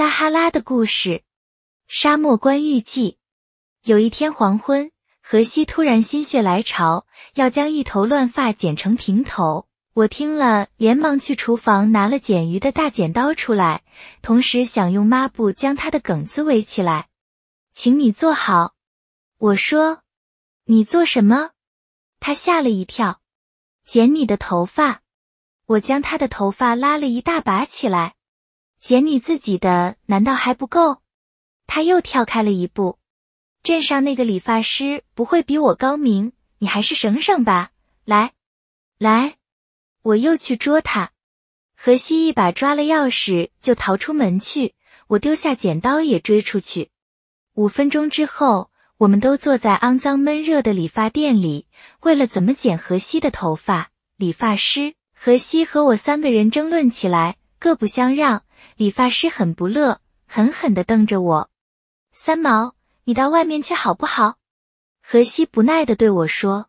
撒哈拉的故事，沙漠观玉记。有一天黄昏，荷西突然心血来潮，要将一头乱发剪成平头。我听了，连忙去厨房拿了剪鱼的大剪刀出来，同时想用抹布将他的梗子围起来。请你坐好，我说。你做什么？他吓了一跳。剪你的头发。我将他的头发拉了一大把起来。剪你自己的难道还不够？他又跳开了一步。镇上那个理发师不会比我高明，你还是省省吧。来，来，我又去捉他。荷西一把抓了钥匙就逃出门去。我丢下剪刀也追出去。五分钟之后，我们都坐在肮脏闷热的理发店里，为了怎么剪荷西的头发，理发师、荷西和我三个人争论起来，各不相让。理发师很不乐，狠狠的瞪着我。三毛，你到外面去好不好？荷西不耐的对我说：“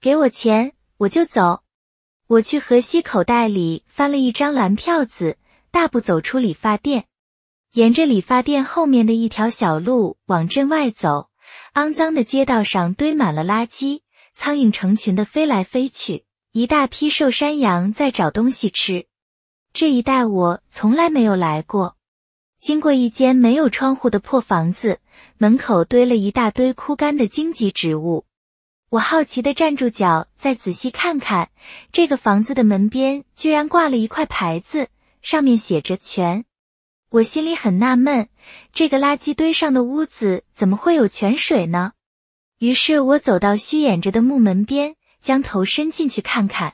给我钱，我就走。”我去荷西口袋里翻了一张蓝票子，大步走出理发店，沿着理发店后面的一条小路往镇外走。肮脏的街道上堆满了垃圾，苍蝇成群的飞来飞去，一大批瘦山羊在找东西吃。这一带我从来没有来过，经过一间没有窗户的破房子，门口堆了一大堆枯干的荆棘植物。我好奇地站住脚，再仔细看看，这个房子的门边居然挂了一块牌子，上面写着“泉”。我心里很纳闷，这个垃圾堆上的屋子怎么会有泉水呢？于是我走到虚掩着的木门边，将头伸进去看看。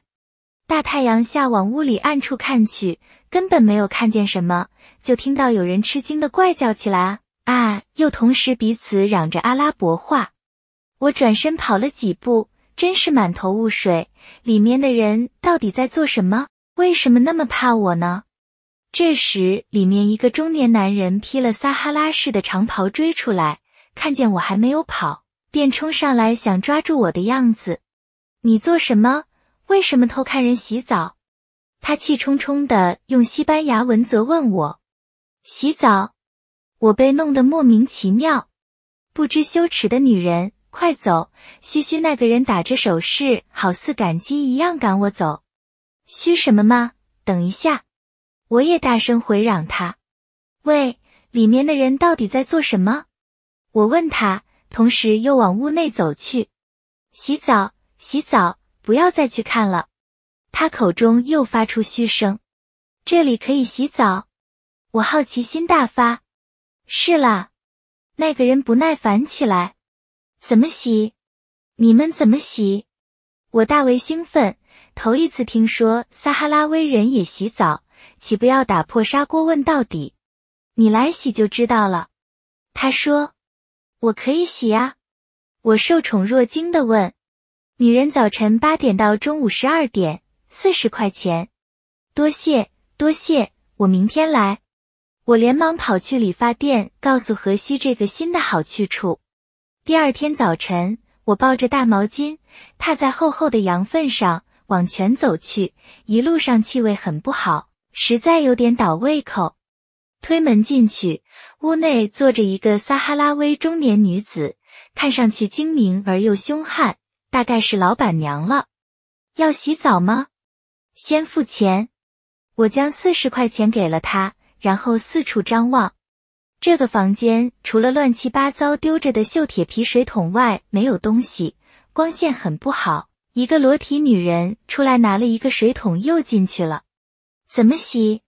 大太阳下，往屋里暗处看去，根本没有看见什么，就听到有人吃惊的怪叫起来：“啊啊！”又同时彼此嚷着阿拉伯话。我转身跑了几步，真是满头雾水。里面的人到底在做什么？为什么那么怕我呢？这时，里面一个中年男人披了撒哈拉式的长袍追出来，看见我还没有跑，便冲上来想抓住我的样子。你做什么？为什么偷看人洗澡？他气冲冲的用西班牙文责问我：“洗澡？”我被弄得莫名其妙。不知羞耻的女人，快走！嘘嘘，那个人打着手势，好似感激一样赶我走。嘘什么吗？等一下！我也大声回嚷他：“喂，里面的人到底在做什么？”我问他，同时又往屋内走去。洗澡，洗澡。不要再去看了，他口中又发出嘘声。这里可以洗澡，我好奇心大发。是啦，那个人不耐烦起来。怎么洗？你们怎么洗？我大为兴奋，头一次听说撒哈拉威人也洗澡，岂不要打破砂锅问到底？你来洗就知道了。他说：“我可以洗呀。”我受宠若惊的问。女人早晨八点到中午十二点，四十块钱。多谢多谢，我明天来。我连忙跑去理发店，告诉荷西这个新的好去处。第二天早晨，我抱着大毛巾，踏在厚厚的羊粪上往前走去，一路上气味很不好，实在有点倒胃口。推门进去，屋内坐着一个撒哈拉威中年女子，看上去精明而又凶悍。大概是老板娘了，要洗澡吗？先付钱。我将四十块钱给了她，然后四处张望。这个房间除了乱七八糟丢着的锈铁皮水桶外没有东西，光线很不好。一个裸体女人出来拿了一个水桶又进去了。怎么洗？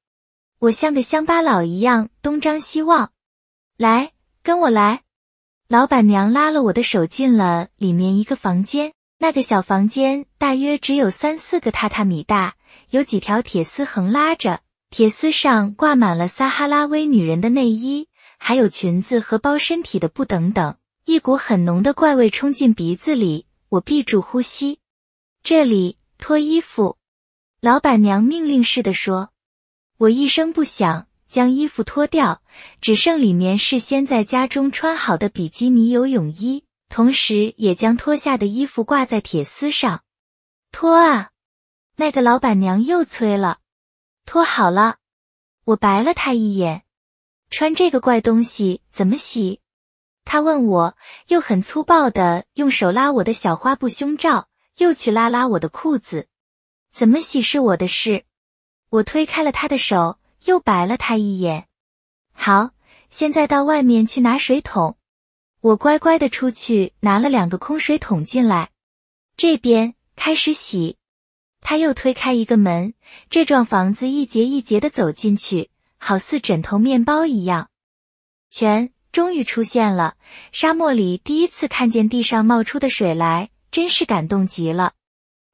我像个乡巴佬一样东张西望。来，跟我来。老板娘拉了我的手，进了里面一个房间。那个小房间大约只有三四个榻榻米大，有几条铁丝横拉着，铁丝上挂满了撒哈拉威女人的内衣，还有裙子和包身体的布等等。一股很浓的怪味冲进鼻子里，我闭住呼吸。这里脱衣服，老板娘命令似的说：“我一声不响。”将衣服脱掉，只剩里面事先在家中穿好的比基尼游泳衣，同时也将脱下的衣服挂在铁丝上。脱啊！那个老板娘又催了。脱好了，我白了她一眼。穿这个怪东西怎么洗？她问我，又很粗暴的用手拉我的小花布胸罩，又去拉拉我的裤子。怎么洗是我的事。我推开了她的手。又白了他一眼。好，现在到外面去拿水桶。我乖乖的出去拿了两个空水桶进来。这边开始洗。他又推开一个门，这幢房子一节一节的走进去，好似枕头面包一样。全终于出现了，沙漠里第一次看见地上冒出的水来，真是感动极了。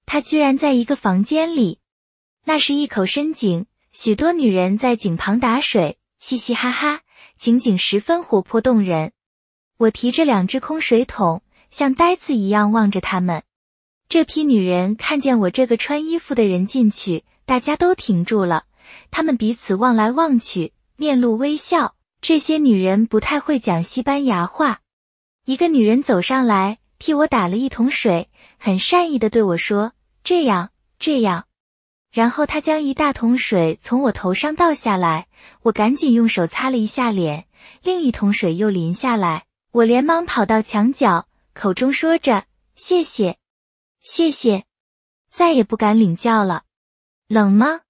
它居然在一个房间里，那是一口深井。许多女人在井旁打水，嘻嘻哈哈，情景十分活泼动人。我提着两只空水桶，像呆子一样望着他们。这批女人看见我这个穿衣服的人进去，大家都停住了，他们彼此望来望去，面露微笑。这些女人不太会讲西班牙话。一个女人走上来，替我打了一桶水，很善意的对我说：“这样，这样。”然后他将一大桶水从我头上倒下来，我赶紧用手擦了一下脸，另一桶水又淋下来，我连忙跑到墙角，口中说着谢谢，谢谢，再也不敢领教了。冷吗？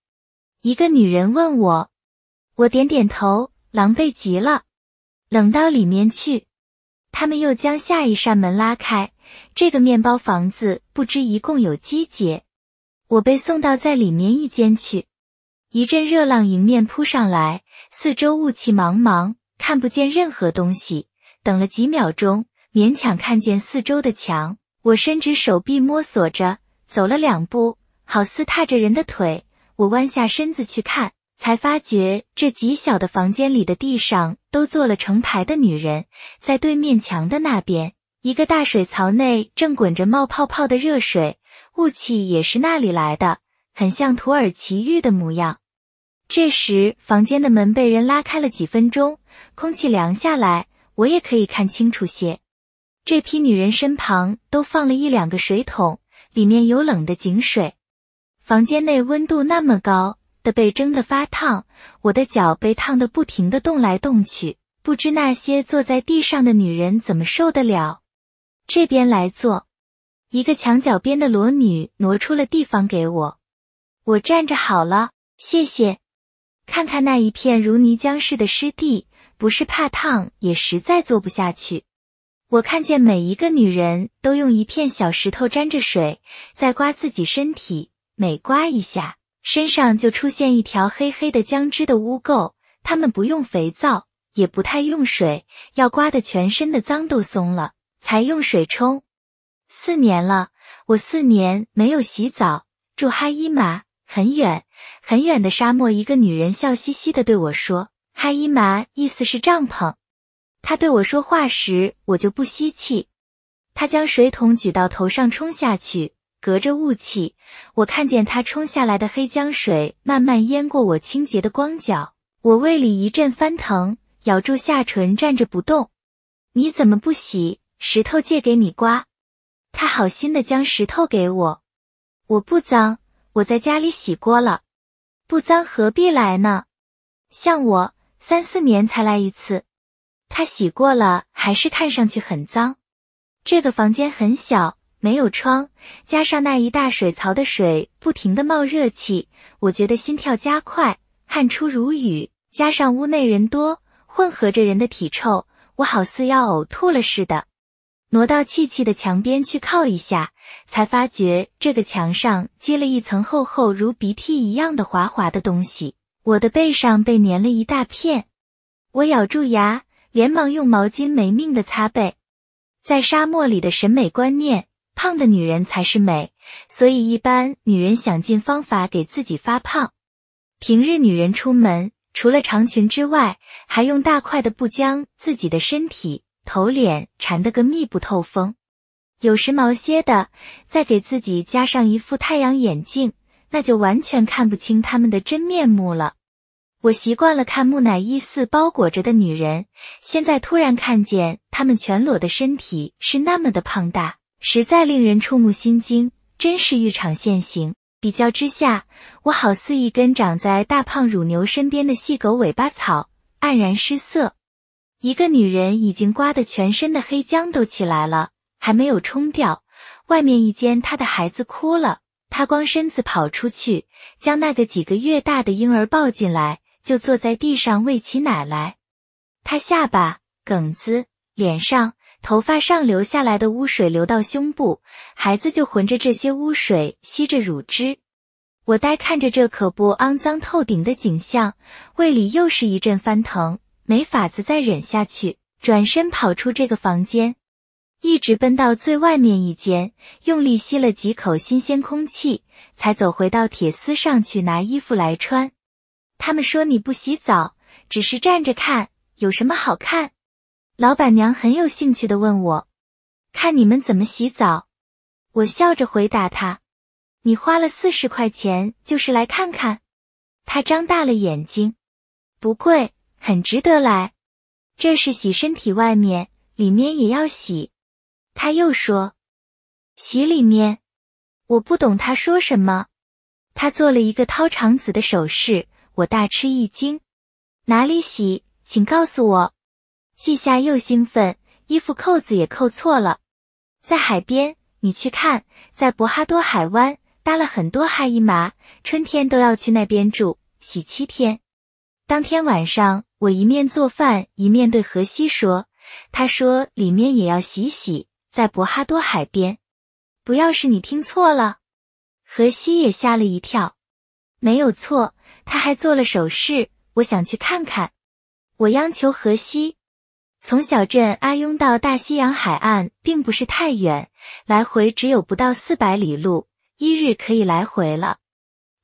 一个女人问我，我点点头，狼狈极了。冷到里面去。他们又将下一扇门拉开，这个面包房子不知一共有几节。我被送到在里面一间去，一阵热浪迎面扑上来，四周雾气茫茫，看不见任何东西。等了几秒钟，勉强看见四周的墙。我伸直手臂摸索着，走了两步，好似踏着人的腿。我弯下身子去看，才发觉这极小的房间里的地上都坐了成排的女人，在对面墙的那边，一个大水槽内正滚着冒泡泡的热水。雾气也是那里来的，很像土耳其浴的模样。这时，房间的门被人拉开了，几分钟，空气凉下来，我也可以看清楚些。这批女人身旁都放了一两个水桶，里面有冷的井水。房间内温度那么高，的被蒸得发烫，我的脚被烫得不停的动来动去。不知那些坐在地上的女人怎么受得了。这边来坐。一个墙角边的裸女挪出了地方给我，我站着好了，谢谢。看看那一片如泥浆似的湿地，不是怕烫，也实在坐不下去。我看见每一个女人都用一片小石头沾着水，在刮自己身体，每刮一下，身上就出现一条黑黑的浆汁的污垢。她们不用肥皂，也不太用水，要刮的全身的脏都松了，才用水冲。四年了，我四年没有洗澡。住哈伊玛，很远很远的沙漠。一个女人笑嘻嘻的对我说：“哈伊玛意思是帐篷。”她对我说话时，我就不吸气。她将水桶举到头上冲下去，隔着雾气，我看见她冲下来的黑浆水慢慢淹过我清洁的光脚。我胃里一阵翻腾，咬住下唇站着不动。你怎么不洗？石头借给你刮。他好心的将石头给我，我不脏，我在家里洗过了，不脏何必来呢？像我三四年才来一次。他洗过了还是看上去很脏。这个房间很小，没有窗，加上那一大水槽的水不停的冒热气，我觉得心跳加快，汗出如雨，加上屋内人多，混合着人的体臭，我好似要呕吐了似的。挪到气气的墙边去靠一下，才发觉这个墙上结了一层厚厚如鼻涕一样的滑滑的东西，我的背上被粘了一大片。我咬住牙，连忙用毛巾没命的擦背。在沙漠里的审美观念，胖的女人才是美，所以一般女人想尽方法给自己发胖。平日女人出门，除了长裙之外，还用大块的布将自己的身体。头脸缠得个密不透风，有时毛些的，再给自己加上一副太阳眼镜，那就完全看不清他们的真面目了。我习惯了看木乃伊似包裹着的女人，现在突然看见他们全裸的身体是那么的胖大，实在令人触目心惊，真是浴场现形。比较之下，我好似一根长在大胖乳牛身边的细狗尾巴草，黯然失色。一个女人已经刮得全身的黑浆都起来了，还没有冲掉。外面一间，她的孩子哭了，她光身子跑出去，将那个几个月大的婴儿抱进来，就坐在地上喂起奶来。她下巴、梗子、脸上、头发上流下来的污水流到胸部，孩子就浑着这些污水吸着乳汁。我呆看着这可不肮脏透顶的景象，胃里又是一阵翻腾。没法子再忍下去，转身跑出这个房间，一直奔到最外面一间，用力吸了几口新鲜空气，才走回到铁丝上去拿衣服来穿。他们说你不洗澡，只是站着看，有什么好看？老板娘很有兴趣的问我：“看你们怎么洗澡？”我笑着回答她：“你花了四十块钱，就是来看看。”她张大了眼睛：“不贵。”很值得来，这是洗身体外面，里面也要洗。他又说：“洗里面。”我不懂他说什么。他做了一个掏肠子的手势，我大吃一惊。哪里洗？请告诉我。季夏又兴奋，衣服扣子也扣错了。在海边，你去看，在博哈多海湾搭了很多哈伊玛，春天都要去那边住，洗七天。当天晚上。我一面做饭，一面对荷西说：“他说里面也要洗洗，在博哈多海边。不要是你听错了。”荷西也吓了一跳。没有错，他还做了手势。我想去看看。我央求荷西，从小镇阿庸到大西洋海岸，并不是太远，来回只有不到四百里路，一日可以来回了。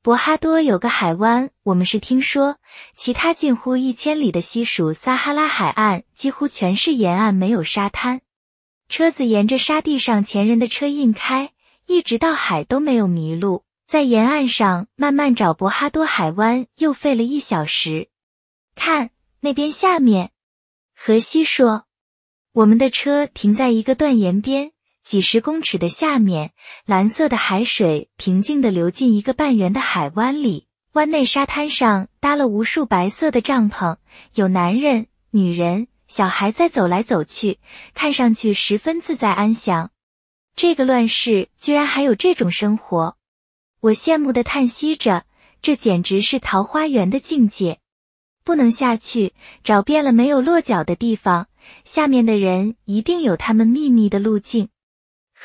博哈多有个海湾，我们是听说。其他近乎一千里的西属撒哈拉海岸几乎全是沿岸，没有沙滩。车子沿着沙地上前人的车印开，一直到海都没有迷路。在沿岸上慢慢找博哈多海湾，又费了一小时。看那边下面，荷西说：“我们的车停在一个断岩边。”几十公尺的下面，蓝色的海水平静地流进一个半圆的海湾里。湾内沙滩上搭了无数白色的帐篷，有男人、女人、小孩在走来走去，看上去十分自在安详。这个乱世居然还有这种生活，我羡慕地叹息着。这简直是桃花源的境界！不能下去，找遍了没有落脚的地方，下面的人一定有他们秘密的路径。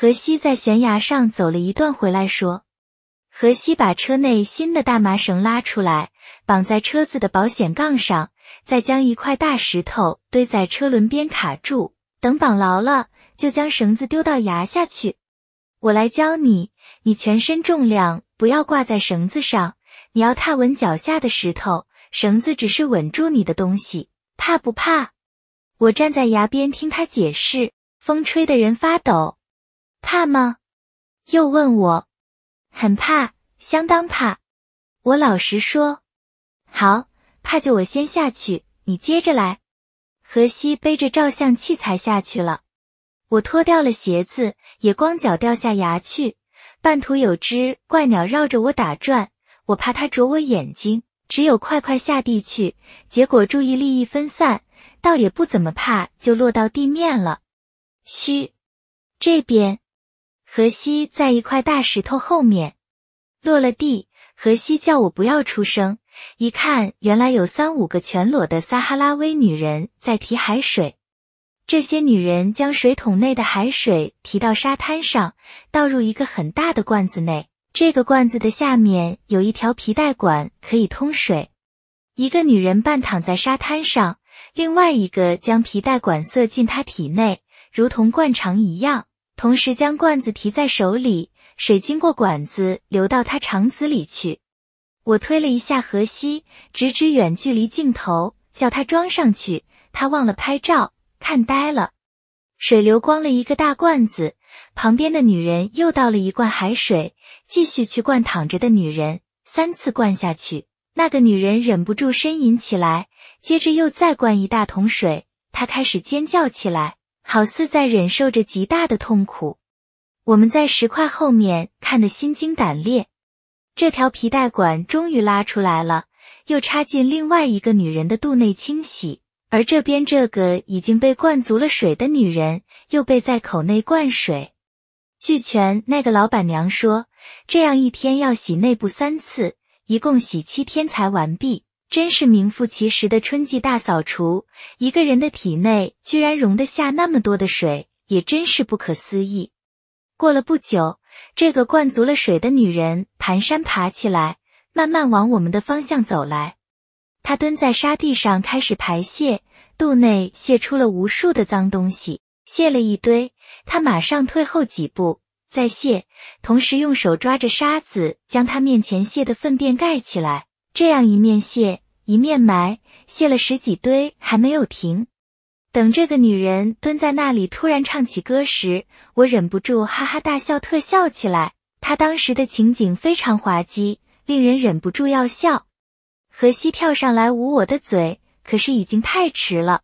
何西在悬崖上走了一段，回来说：“何西把车内新的大麻绳拉出来，绑在车子的保险杠上，再将一块大石头堆在车轮边卡住。等绑牢了，就将绳子丢到崖下去。我来教你，你全身重量不要挂在绳子上，你要踏稳脚下的石头，绳子只是稳住你的东西。怕不怕？”我站在崖边听他解释，风吹得人发抖。怕吗？又问我，很怕，相当怕。我老实说，好怕就我先下去，你接着来。荷西背着照相器材下去了，我脱掉了鞋子，也光脚掉下崖去。半途有只怪鸟绕着我打转，我怕它啄我眼睛，只有快快下地去。结果注意力一分散，倒也不怎么怕，就落到地面了。嘘，这边。荷西在一块大石头后面落了地。荷西叫我不要出声。一看，原来有三五个全裸的撒哈拉威女人在提海水。这些女人将水桶内的海水提到沙滩上，倒入一个很大的罐子内。这个罐子的下面有一条皮带管可以通水。一个女人半躺在沙滩上，另外一个将皮带管塞进她体内，如同灌肠一样。同时将罐子提在手里，水经过管子流到他肠子里去。我推了一下河西，直指远距离镜头，叫他装上去。他忘了拍照，看呆了。水流光了一个大罐子，旁边的女人又倒了一罐海水，继续去灌躺着的女人。三次灌下去，那个女人忍不住呻吟起来，接着又再灌一大桶水，她开始尖叫起来。好似在忍受着极大的痛苦，我们在石块后面看得心惊胆裂。这条皮带管终于拉出来了，又插进另外一个女人的肚内清洗，而这边这个已经被灌足了水的女人，又被在口内灌水。据泉那个老板娘说，这样一天要洗内部三次，一共洗七天才完毕。真是名副其实的春季大扫除。一个人的体内居然容得下那么多的水，也真是不可思议。过了不久，这个灌足了水的女人蹒跚爬起来，慢慢往我们的方向走来。她蹲在沙地上开始排泄，肚内泄出了无数的脏东西，泄了一堆。她马上退后几步再泄，同时用手抓着沙子将她面前泄的粪便盖起来。这样一面泄。一面埋，卸了十几堆还没有停。等这个女人蹲在那里突然唱起歌时，我忍不住哈哈大笑，特笑起来。她当时的情景非常滑稽，令人忍不住要笑。荷西跳上来捂我的嘴，可是已经太迟了。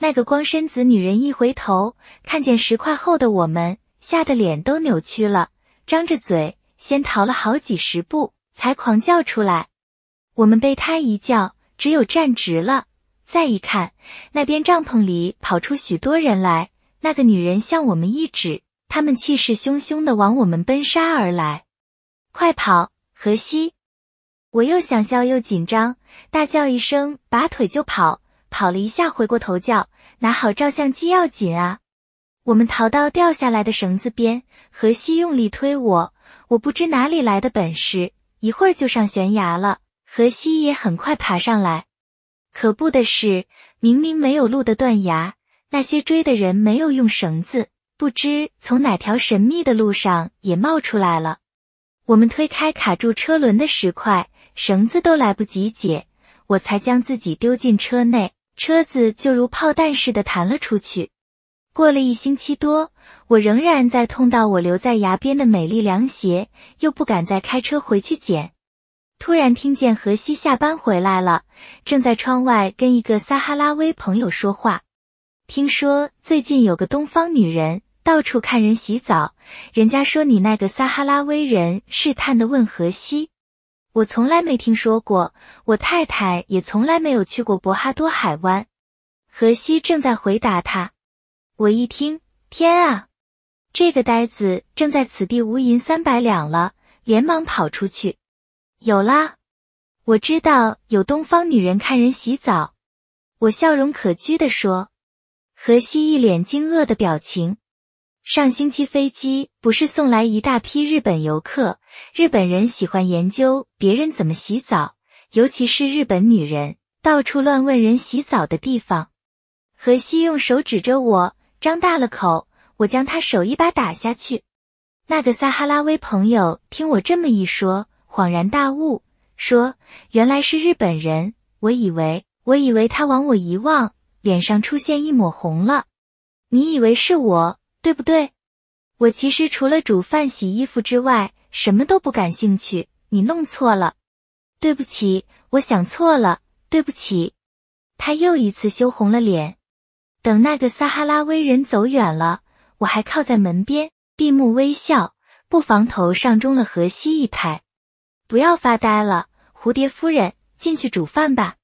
那个光身子女人一回头，看见石块后的我们，吓得脸都扭曲了，张着嘴，先逃了好几十步，才狂叫出来。我们被他一叫，只有站直了。再一看，那边帐篷里跑出许多人来。那个女人向我们一指，他们气势汹汹的往我们奔杀而来。快跑，河西！我又想笑又紧张，大叫一声，拔腿就跑。跑了一下，回过头叫：“拿好照相机要紧啊！”我们逃到掉下来的绳子边，河西用力推我，我不知哪里来的本事，一会儿就上悬崖了。荷西也很快爬上来。可怖的是，明明没有路的断崖，那些追的人没有用绳子，不知从哪条神秘的路上也冒出来了。我们推开卡住车轮的石块，绳子都来不及解，我才将自己丢进车内，车子就如炮弹似的弹了出去。过了一星期多，我仍然在痛到我留在崖边的美丽凉鞋，又不敢再开车回去捡。突然听见何西下班回来了，正在窗外跟一个撒哈拉威朋友说话。听说最近有个东方女人到处看人洗澡，人家说你那个撒哈拉威人试探的问何西：“我从来没听说过，我太太也从来没有去过博哈多海湾。”荷西正在回答他，我一听，天啊，这个呆子正在此地无银三百两了，连忙跑出去。有啦，我知道有东方女人看人洗澡。我笑容可掬的说，荷西一脸惊愕的表情。上星期飞机不是送来一大批日本游客？日本人喜欢研究别人怎么洗澡，尤其是日本女人，到处乱问人洗澡的地方。荷西用手指着我，张大了口。我将他手一把打下去。那个撒哈拉威朋友听我这么一说。恍然大悟，说：“原来是日本人，我以为……我以为他往我一望，脸上出现一抹红了。你以为是我，对不对？我其实除了煮饭、洗衣服之外，什么都不感兴趣。你弄错了，对不起，我想错了，对不起。”他又一次羞红了脸。等那个撒哈拉威人走远了，我还靠在门边，闭目微笑，不妨头上中了河西一拍。不要发呆了，蝴蝶夫人，进去煮饭吧。